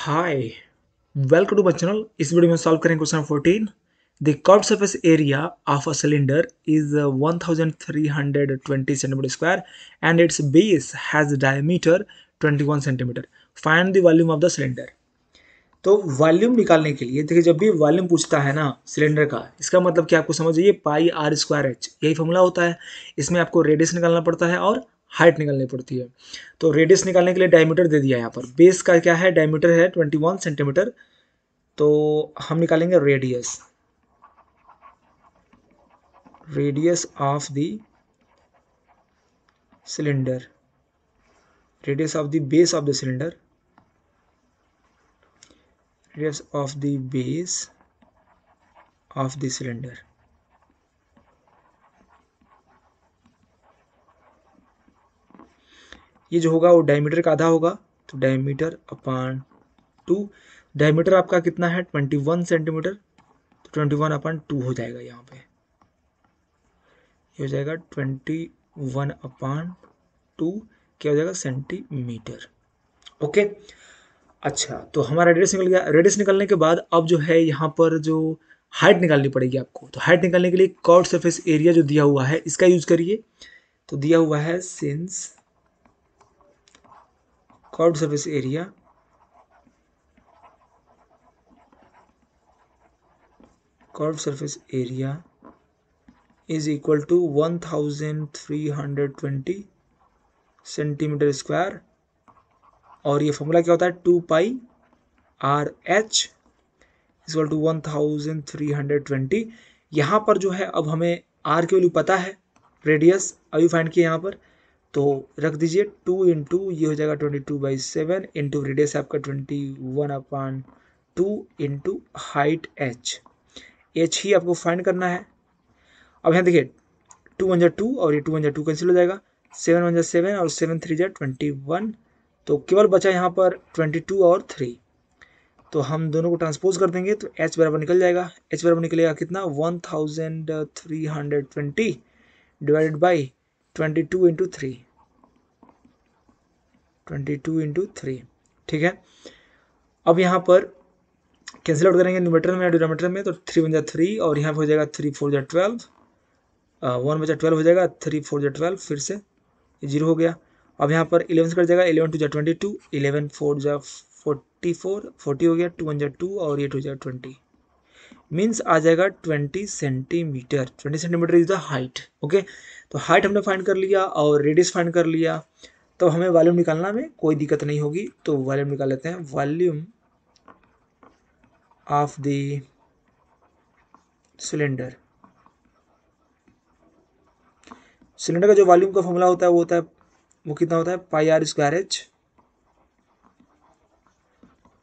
hi welcome to my channel इस video में solve करेंगे question 14 the curved surface area of a cylinder is 1320 centimetre square and its base has diameter 21 centimetre find the volume of the cylinder तो volume निकालने के लिए देखिए जब भी वॉल्यूम पूछता है ना सिलेंडर का इसका मतलब कि आपको समझिए पाई आर स्क्वायर एच यही फॉर्मूला होता है इसमें आपको रेडियस निकालना पड़ता है और हाइट निकालनी पड़ती है तो रेडियस निकालने के लिए डायमीटर दे दिया यहाँ पर बेस का क्या है डायमीटर है ट्वेंटी वन सेंटीमीटर तो हम निकालेंगे radius radius of the cylinder radius of the base of the cylinder radius of the base of the cylinder ये जो होगा वो डायमीटर का आधा होगा तो डायमीटर अपान टू डायमीटर आपका कितना है ट्वेंटी वन सेंटीमीटर तो ट्वेंटी वन अपान टू हो जाएगा यहाँ पे ये हो जाएगा ट्वेंटी वन अपान टू क्या हो जाएगा सेंटीमीटर ओके अच्छा तो हमारा रेडियस निकल गया रेडियस निकलने के बाद अब जो है यहाँ पर जो हाइट निकालनी पड़ेगी आपको तो हाइट निकालने के लिए कॉर्ड सरफेस एरिया जो दिया हुआ है इसका यूज करिए तो दिया हुआ है since curved surface area curved surface area is equal to 1320 centimetre square और ये फॉर्मूला क्या होता है two pi r h is equal to one thousand three hundred twenty यहां पर जो है अब हमें आर की वैल्यू पता है रेडियस अभी फाइंड किया यहां पर तो रख दीजिए टू इंटू ये हो जाएगा twenty two by seven into radius आपका twenty one upon two into height h h ही आपको फाइंड करना है अब यहाँ देखिए टू वन जै टू और ये टू वन जै टू कैंसिल हो जाएगा सेवन वन जै सेवन और सेवन थ्री जै ट्वेंटी वन तो केवल बचा यहाँ पर ट्वेंटी टू और थ्री तो हम दोनों को ट्रांसपोज कर देंगे तो एच बराबर निकल जाएगा एच बराबर निकलेगा कितना one thousand three hundred twenty divided by twenty two into three twenty two into three ठीक है अब यहाँ पर कैंसिल आउट करेंगे न्यूमेटर में डिनोमीटर में तो थ्री बन जाए थ्री और यहाँ पर हो जाएगा थ्री फोर जा ट्वेल्व वन uh, बचा ट्वेल्व हो जाएगा थ्री फोर जा ट्वेल्व फिर से जीरो हो गया अब यहाँ पर इलेवन से कट जाएगा इलेवन टू जा ट्वेंटी टू इलेवन फोर जा फोर्टी फोर फोर्टी हो गया टू वन जा टू और एट हो जाएगा ट्वेंटी मीन्स आ जाएगा twenty centimetre twenty centimetre is the height okay तो हाइट हमने फाइंड कर लिया और रेडियस फाइंड कर लिया तो हमें वॉल्यूम निकालना में कोई दिक्कत नहीं होगी तो वॉल्यूम निकाल लेते हैं volume of the cylinder cylinder का जो वॉल्यूम का फॉर्मूला होता है वो होता है वो कितना होता है pi r square h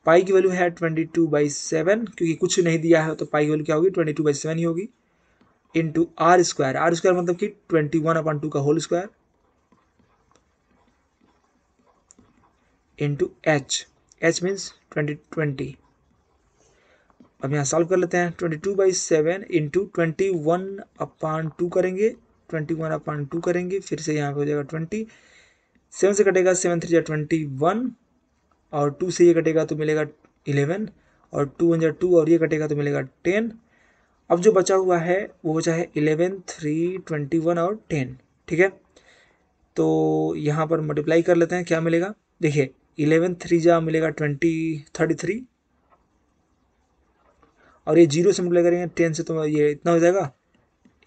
pi की वैल्यू है ट्वेंटी टू बाई सेवन क्योंकि कुछ नहीं दिया है तो पाई की वैल्यू क्या होगी ट्वेंटी टू बाई सेवन ही होगी into r square r square मतलब कि ट्वेंटी वन अपॉन टू का whole square into h h means twenty twenty अब यहाँ सॉल्व कर लेते हैं twenty two by seven into twenty one upon two करेंगे ट्वेंटी वन अपॉन टू करेंगे फिर से यहाँ पे हो जाएगा ट्वेंटी सेवन से कटेगा सेवन थ्री या ट्वेंटी वन और टू से ये कटेगा तो मिलेगा इलेवन और टू वन टू और ये कटेगा तो मिलेगा टेन अब जो बचा हुआ है वो बचा है इलेवन थ्री ट्वेंटी वन और टेन ठीक है तो यहाँ पर मल्टीप्लाई कर लेते हैं क्या मिलेगा देखिए इलेवन थ्री जा मिलेगा ट्वेंटी थर्टी थ्री और ये जीरो से मल्टीप्लाई करेंगे टेन से तो ये इतना हो जाएगा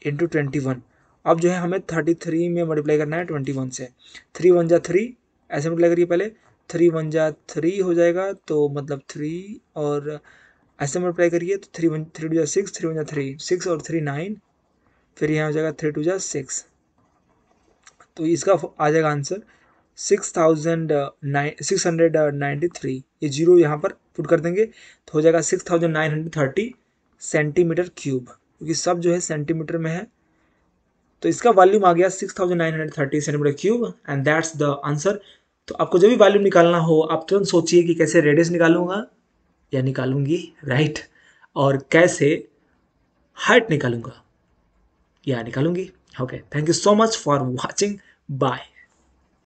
इंटू ट्वेंटी वन अब जो है हमें थर्टी थ्री में मल्टीप्लाई करना है ट्वेंटी वन से थ्री वन जा थ्री ऐसे मल्टीप्लाई करिए पहले थ्री वन जा थ्री हो जाएगा तो मतलब थ्री और ऐसे में अप्लाई करिए तो थ्री वन थ्री टू जा सिक्स थ्री वन जा थ्री सिक्स और थ्री नाइन फिर यहाँ हो जाएगा थ्री टू जा सिक्स तो इसका आ जाएगा answer six thousand nine six hundred ninety three ये जीरो यहाँ पर पुट कर देंगे तो हो जाएगा six thousand nine hundred thirty centimetre cube क्योंकि सब जो है सेंटीमीटर में है तो इसका वॉल्यूम आ गया six thousand nine hundred thirty centimetre cube and that's the answer तो आपको जब भी वॉल्यूम निकालना हो आप तुरंत सोचिए कि कैसे रेडियस निकालूंगा या निकालूंगी राइट और कैसे हाइट निकालूंगा या निकालूंगी okay thank you so much for watching bye